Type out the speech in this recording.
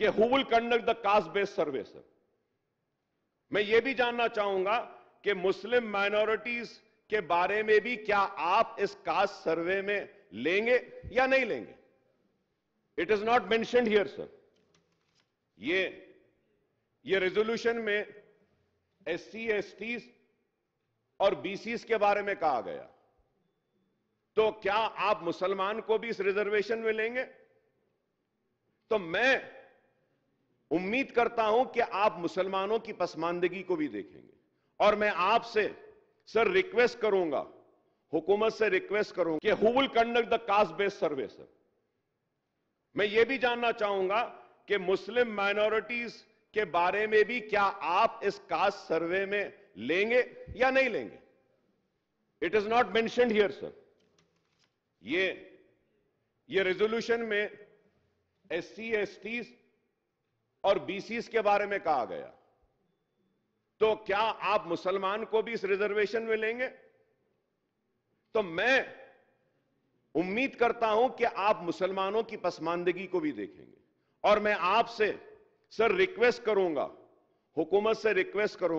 कि who will conduct the caste based survey sir मैं यह भी जानना चाहूंगा कि मुस्लिम माइनॉरिटीज के बारे में भी क्या आप इस कास्ट सर्वे में लेंगे या नहीं लेंगे it is not mention here sir ये ये रेजोल्यूशन में एस सी एस टी और बीसीस के बारे में कहा गया तो क्या आप मुसलमान को भी इस रिजर्वेशन में लेंगे तो मैं उम्मीद करता हूं कि आप मुसलमानों की पसमानदगी को भी देखेंगे और मैं आपसे सर रिक्वेस्ट करूंगा हुकूमत से रिक्वेस्ट करूंगा कि who will conduct the caste based survey sir मैं ये भी जानना चाहूंगा कि मुस्लिम माइनॉरिटीज के बारे में भी क्या आप इस कास्ट सर्वे में लेंगे या नहीं लेंगे it is not mention here sir ये ये रेजोल्यूशन में एस सी एस टीज और बीसीस के बारे में कहा गया तो क्या आप मुसलमान को भी इस रिजर्वेशन में लेंगे तो मैं उम्मीद करता हूं कि आप मुसलमानों की पसमानदगी को भी देखेंगे और मैं आपसे सर रिक्वेस्ट करूंगा हुकूमत से रिक्वेस्ट करूंगा